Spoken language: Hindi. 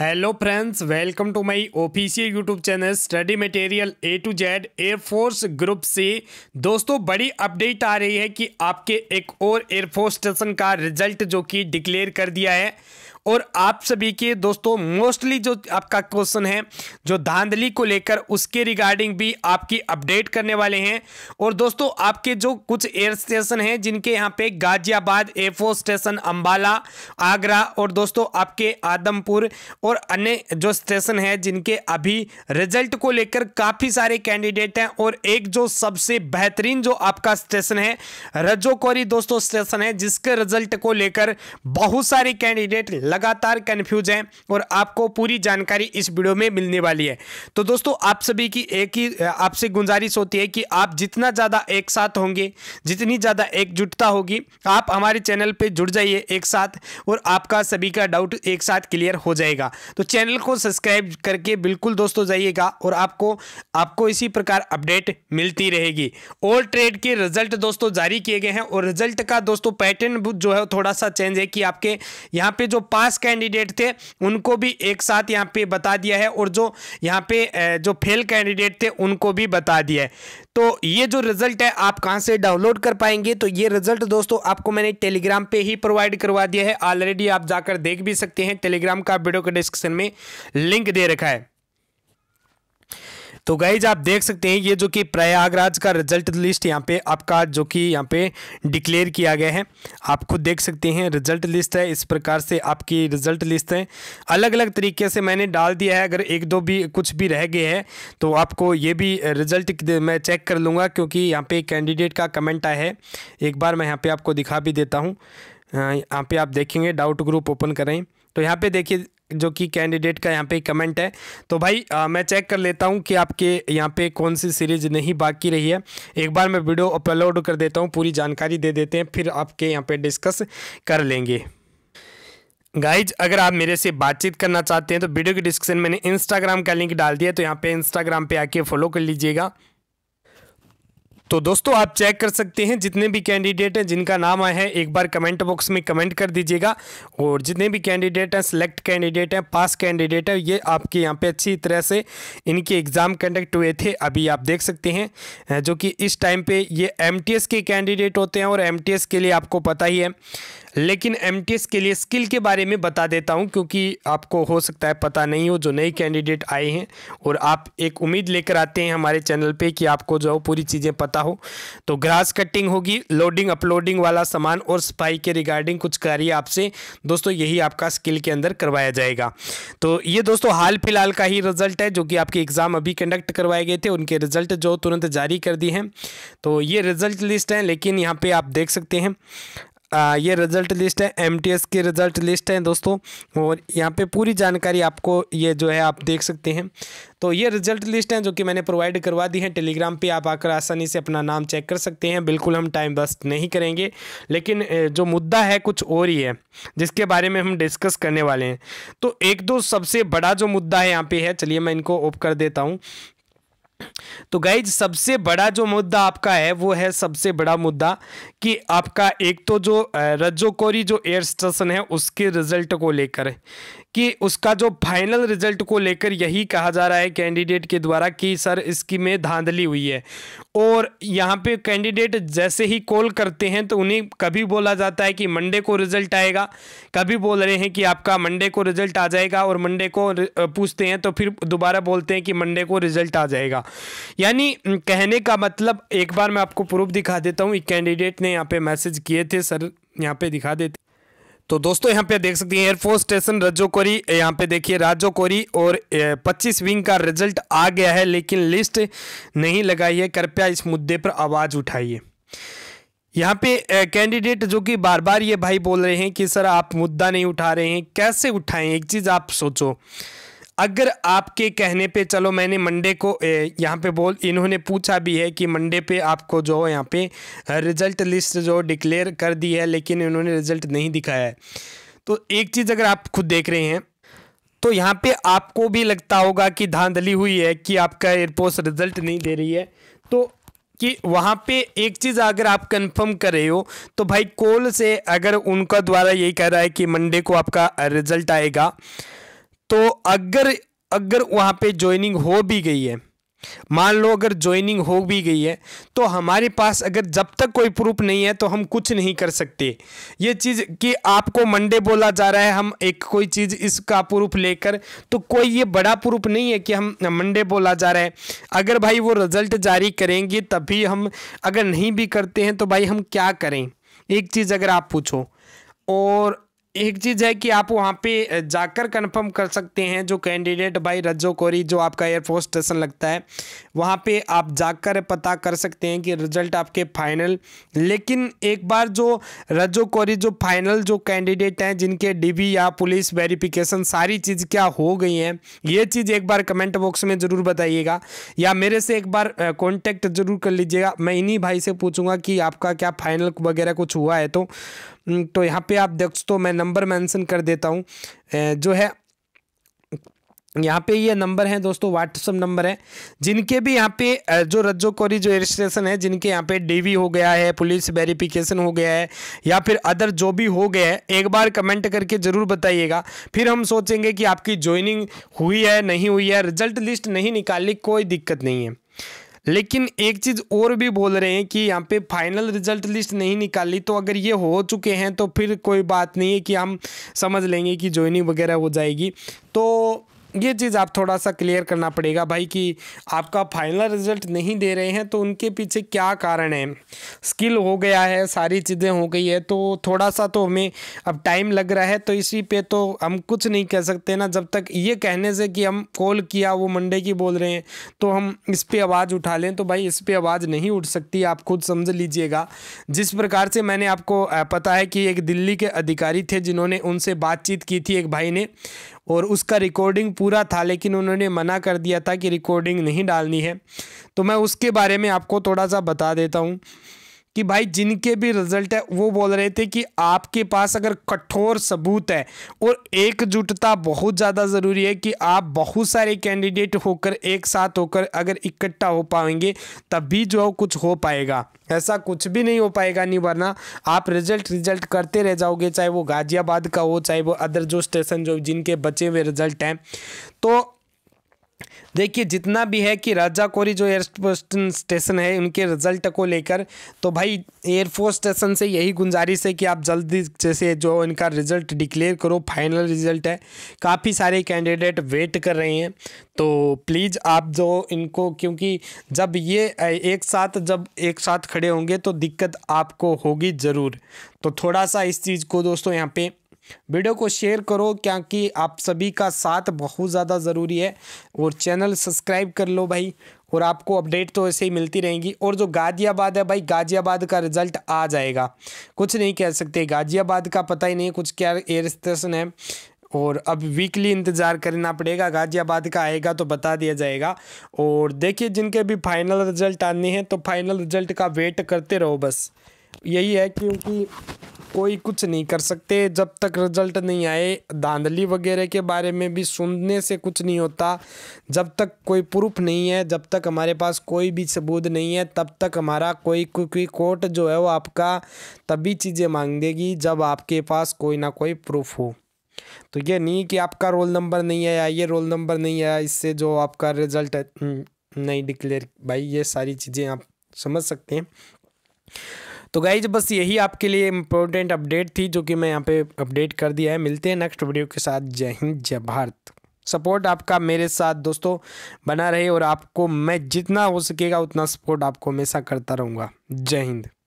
hello friends welcome to my official YouTube channel study material A to Z air force group से दोस्तों बड़ी अपडेट आ रही है कि आपके एक और एयरफोर्स स्टेशन का रिजल्ट जो कि डिक्लेयर कर दिया है और आप सभी के दोस्तों मोस्टली जो आपका क्वेश्चन है जो धांधली को लेकर उसके रिगार्डिंग भी आपकी अपडेट करने वाले हैं और दोस्तों आपके जो कुछ एयर स्टेशन हैं जिनके यहाँ पे गाजियाबाद एयरफोर्स स्टेशन अम्बाला आगरा और दोस्तों आपके आदमपुर और अन्य जो स्टेशन है जिनके अभी रिजल्ट को लेकर काफ़ी सारे कैंडिडेट हैं और एक जो सबसे बेहतरीन जो आपका स्टेशन है रजोकोरी दोस्तों स्टेशन है जिसके रिजल्ट को लेकर बहुत सारे कैंडिडेट लग लगातार कन्फ्यूज हैं और आपको पूरी जानकारी इस वीडियो में मिलने वाली है तो दोस्तों आप सभी की एक ही आपसे गुंजारिश होती है कि आप जितना ज़्यादा एक साथ होंगे जितनी ज़्यादा एकजुटता होगी आप हमारे चैनल पर जुड़ जाइए एक साथ और आपका सभी का डाउट एक साथ क्लियर हो जाएगा तो चैनल को सब्सक्राइब करके बिल्कुल दोस्तों जाइएगा और आपको आपको इसी प्रकार अपडेट मिलती रहेगी ओल्ड ट्रेड के रिजल्ट दोस्तों जारी किए गए हैं और रिजल्ट का दोस्तों पैटर्न जो है थोड़ा सा चेंज है कि आपके यहाँ पे जो पांच कैंडिडेट थे उनको भी एक साथ यहाँ पे बता दिया है और जो यहाँ पे जो फेल कैंडिडेट थे उनको भी बता दिया है तो ये जो रिजल्ट है आप कहाँ से डाउनलोड कर पाएंगे तो ये रिजल्ट दोस्तों आपको मैंने टेलीग्राम पे ही प्रोवाइड करवा दिया है ऑलरेडी आप जाकर देख भी सकते हैं टेलीग्राम का वीडियो के डिस्क्रिप्शन में लिंक दे रखा है तो गाइज आप देख सकते हैं ये जो कि प्रयागराज का रिजल्ट लिस्ट यहाँ पे आपका जो कि यहाँ पे डिक्लेयर किया गया है आप खुद देख सकते हैं रिजल्ट लिस्ट है इस प्रकार से आपकी रिजल्ट लिस्ट है अलग अलग तरीके से मैंने डाल दिया है अगर एक दो भी कुछ भी रह गए हैं तो आपको ये भी रिजल्ट मैं चेक कर लूँगा क्योंकि यहाँ पे कैंडिडेट का कमेंट आया है एक बार मैं यहाँ पर आपको दिखा भी देता हूँ यहाँ पर आप देखेंगे डाउट ग्रुप ओपन करें तो यहाँ पे देखिए जो कि कैंडिडेट का यहाँ पे कमेंट है तो भाई आ, मैं चेक कर लेता हूँ कि आपके यहाँ पे कौन सी सीरीज नहीं बाकी रही है एक बार मैं वीडियो अपलोड कर देता हूँ पूरी जानकारी दे देते हैं फिर आपके यहाँ पे डिस्कस कर लेंगे गाइज अगर आप मेरे से बातचीत करना चाहते हैं तो वीडियो के डिस्क्रिप्शन मैंने इंस्टाग्राम का लिंक डाल दिया तो यहाँ पे इंस्टाग्राम पर आके फॉलो कर लीजिएगा तो दोस्तों आप चेक कर सकते हैं जितने भी कैंडिडेट हैं जिनका नाम आया है एक बार कमेंट बॉक्स में कमेंट कर दीजिएगा और जितने भी कैंडिडेट हैं सिलेक्ट कैंडिडेट हैं पास कैंडिडेट हैं ये आपके यहाँ पे अच्छी तरह से इनके एग्ज़ाम कंडक्ट हुए थे अभी आप देख सकते हैं जो कि इस टाइम पर ये एम के कैंडिडेट होते हैं और एम के लिए आपको पता ही है लेकिन एम के लिए स्किल के बारे में बता देता हूँ क्योंकि आपको हो सकता है पता नहीं हो जो नए कैंडिडेट आए हैं और आप एक उम्मीद लेकर आते हैं हमारे चैनल पर कि आपको जो पूरी चीज़ें पता करता हो तो ग्रास कटिंग होगी लोडिंग अपलोडिंग वाला सामान और सफाई के रिगार्डिंग कुछ कार्य आपसे दोस्तों यही आपका स्किल के अंदर करवाया जाएगा तो ये दोस्तों हाल फिलहाल का ही रिजल्ट है जो कि आपके एग्ज़ाम अभी कंडक्ट करवाए गए थे उनके रिजल्ट जो तुरंत जारी कर दिए हैं तो ये रिजल्ट लिस्ट है लेकिन यहाँ पर आप देख सकते हैं आ, ये रिजल्ट लिस्ट है एम की रिजल्ट लिस्ट है दोस्तों और यहाँ पे पूरी जानकारी आपको ये जो है आप देख सकते हैं तो ये रिजल्ट लिस्ट हैं जो कि मैंने प्रोवाइड करवा दी है टेलीग्राम पे आप आकर आसानी से अपना नाम चेक कर सकते हैं बिल्कुल हम टाइम वेस्ट नहीं करेंगे लेकिन जो मुद्दा है कुछ और ही है जिसके बारे में हम डिस्कस करने वाले हैं तो एक दो सबसे बड़ा जो मुद्दा है यहाँ पे है चलिए मैं इनको ऑफ कर देता हूँ तो गाइज सबसे बड़ा जो मुद्दा आपका है वो है सबसे बड़ा मुद्दा कि आपका एक तो जो रजोकोरी जो एयर स्टेशन है उसके रिजल्ट को लेकर कि उसका जो फाइनल रिजल्ट को लेकर यही कहा जा रहा है कैंडिडेट के द्वारा कि सर इसकी में धांधली हुई है और यहाँ पे कैंडिडेट जैसे ही कॉल करते हैं तो उन्हें कभी बोला जाता है कि मंडे को रिजल्ट आएगा कभी बोल रहे हैं कि आपका मंडे को रिजल्ट आ जाएगा और मंडे को पूछते हैं तो फिर दोबारा बोलते हैं कि मंडे को रिजल्ट आ जाएगा यानी कहने का मतलब एक बार मैं आपको प्रूफ दिखा देता हूँ कैंडिडेट ने यहाँ पे मैसेज किए थे सर यहाँ पे दिखा देते तो दोस्तों यहाँ पे देख सकते हैं एयरफोर्स स्टेशन रजो कोरी यहाँ पे देखिए राजो कोरी और 25 विंग का रिजल्ट आ गया है लेकिन लिस्ट नहीं लगाई है कृपया इस मुद्दे पर आवाज़ उठाइए यहाँ पे कैंडिडेट जो कि बार बार ये भाई बोल रहे हैं कि सर आप मुद्दा नहीं उठा रहे हैं कैसे उठाएं एक चीज़ आप सोचो अगर आपके कहने पे चलो मैंने मंडे को यहाँ पे बोल इन्होंने पूछा भी है कि मंडे पे आपको जो यहाँ पे रिज़ल्ट लिस्ट जो डिक्लेयर कर दी है लेकिन इन्होंने रिज़ल्ट नहीं दिखाया है तो एक चीज़ अगर आप खुद देख रहे हैं तो यहाँ पे आपको भी लगता होगा कि धांधली हुई है कि आपका एयरपोस्ट रिज़ल्ट नहीं दे रही है तो कि वहाँ पे एक चीज़ अगर आप कंफर्म कर रहे हो तो भाई कॉल से अगर उनका द्वारा यही कह रहा है कि मंडे को आपका रिज़ल्ट आएगा तो अगर अगर वहाँ पे ज्वाइनिंग हो भी गई है मान लो अगर ज्वाइनिंग हो भी गई है तो हमारे पास अगर जब तक कोई प्रूफ नहीं है तो हम कुछ नहीं कर सकते ये चीज़ कि आपको मंडे बोला जा रहा है हम एक कोई चीज़ इसका प्रूफ लेकर तो कोई ये बड़ा प्रूफ नहीं है कि हम मंडे बोला जा रहा है अगर भाई वो रिजल्ट जारी करेंगे तभी हम अगर नहीं भी करते हैं तो भाई हम क्या करें एक चीज़ अगर आप पूछो और एक चीज़ है कि आप वहाँ पे जाकर कंफर्म कर सकते हैं जो कैंडिडेट भाई रज्जो कोरी जो आपका एयरफोर्स स्टेशन लगता है वहाँ पे आप जाकर पता कर सकते हैं कि रिजल्ट आपके फाइनल लेकिन एक बार जो रज्जो कोरी जो फाइनल जो कैंडिडेट हैं जिनके डीबी या पुलिस वेरिफिकेशन सारी चीज़ क्या हो गई हैं ये चीज़ एक बार कमेंट बॉक्स में ज़रूर बताइएगा या मेरे से एक बार कॉन्टैक्ट ज़रूर कर लीजिएगा मैं इन्हीं भाई से पूछूंगा कि आपका क्या फाइनल वगैरह कुछ हुआ है तो हम्म, तो यहाँ पे आप देख तो मैं नंबर मेंशन कर देता हूँ जो है यहाँ पे ये नंबर हैं दोस्तों व्हाट्सअप नंबर है जिनके भी यहाँ पे जो रज्जो कौरी जो रजिस्ट्रेशन है जिनके यहाँ पे डीवी हो गया है पुलिस वेरिफिकेशन हो गया है या फिर अदर जो भी हो गया है एक बार कमेंट करके ज़रूर बताइएगा फिर हम सोचेंगे कि आपकी ज्वाइनिंग हुई है नहीं हुई है रिजल्ट लिस्ट नहीं निकाली कोई दिक्कत नहीं है लेकिन एक चीज़ और भी बोल रहे हैं कि यहाँ पे फाइनल रिजल्ट लिस्ट नहीं निकाली तो अगर ये हो चुके हैं तो फिर कोई बात नहीं है कि हम समझ लेंगे कि ज्वाइनिंग वगैरह हो जाएगी तो ये चीज़ आप थोड़ा सा क्लियर करना पड़ेगा भाई कि आपका फाइनल रिजल्ट नहीं दे रहे हैं तो उनके पीछे क्या कारण है स्किल हो गया है सारी चीज़ें हो गई है तो थोड़ा सा तो हमें अब टाइम लग रहा है तो इसी पे तो हम कुछ नहीं कह सकते ना जब तक ये कहने से कि हम कॉल किया वो मंडे की बोल रहे हैं तो हम इस पर आवाज़ उठा लें तो भाई इस पर आवाज़ नहीं उठ सकती आप खुद समझ लीजिएगा जिस प्रकार से मैंने आपको पता है कि एक दिल्ली के अधिकारी थे जिन्होंने उनसे बातचीत की थी एक भाई ने और उसका रिकॉर्डिंग पूरा था लेकिन उन्होंने मना कर दिया था कि रिकॉर्डिंग नहीं डालनी है तो मैं उसके बारे में आपको थोड़ा सा बता देता हूँ कि भाई जिनके भी रिजल्ट है वो बोल रहे थे कि आपके पास अगर कठोर सबूत है और एकजुटता बहुत ज़्यादा ज़रूरी है कि आप बहुत सारे कैंडिडेट होकर एक साथ होकर अगर इकट्ठा हो पाएंगे तभी जो है कुछ हो पाएगा ऐसा कुछ भी नहीं हो पाएगा नहीं वरना आप रिजल्ट रिजल्ट करते रह जाओगे चाहे वो गाज़ियाबाद का हो चाहे वो अदर जो स्टेशन जो जिनके बचे हुए रिजल्ट हैं तो देखिए जितना भी है कि राजा कोरी जो एयर स्टेशन है उनके रिजल्ट को लेकर तो भाई एयरफोर्स स्टेशन से यही गुंजारिश है कि आप जल्दी जैसे जो इनका रिजल्ट डिक्लेयर करो फाइनल रिजल्ट है काफ़ी सारे कैंडिडेट वेट कर रहे हैं तो प्लीज़ आप जो इनको क्योंकि जब ये एक साथ जब एक साथ खड़े होंगे तो दिक्कत आपको होगी ज़रूर तो थोड़ा सा इस चीज़ को दोस्तों यहाँ पर वीडियो को शेयर करो क्योंकि आप सभी का साथ बहुत ज़्यादा ज़रूरी है और चैनल सब्सक्राइब कर लो भाई और आपको अपडेट तो ऐसे ही मिलती रहेंगी और जो गाज़ियाबाद है भाई गाज़ियाबाद का रिजल्ट आ जाएगा कुछ नहीं कह सकते गाज़ियाबाद का पता ही नहीं कुछ क्या एयर स्टेशन है और अब वीकली इंतज़ार करना पड़ेगा गाज़ियाबाद का आएगा तो बता दिया जाएगा और देखिए जिनके भी फाइनल रिजल्ट आने हैं तो फाइनल रिजल्ट का वेट करते रहो बस यही है क्योंकि कोई कुछ नहीं कर सकते जब तक रिजल्ट नहीं आए धांधली वगैरह के बारे में भी सुनने से कुछ नहीं होता जब तक कोई प्रूफ नहीं है जब तक हमारे पास कोई भी सबूत नहीं है तब तक हमारा कोई कोई कोर्ट जो है वो आपका तभी चीज़ें मांग देगी जब आपके पास कोई ना कोई प्रूफ हो तो ये नहीं कि आपका रोल नंबर नहीं आया ये रोल नंबर नहीं आया इससे जो आपका रिजल्ट हम्म, नहीं डिक्लेयर भाई ये सारी चीज़ें आप समझ सकते हैं तो गाइज बस यही आपके लिए इम्पोर्टेंट अपडेट थी जो कि मैं यहाँ पे अपडेट कर दिया है मिलते हैं नेक्स्ट वीडियो के साथ जय हिंद जय भारत सपोर्ट आपका मेरे साथ दोस्तों बना रहे और आपको मैं जितना हो सकेगा उतना सपोर्ट आपको हमेशा करता रहूँगा जय हिंद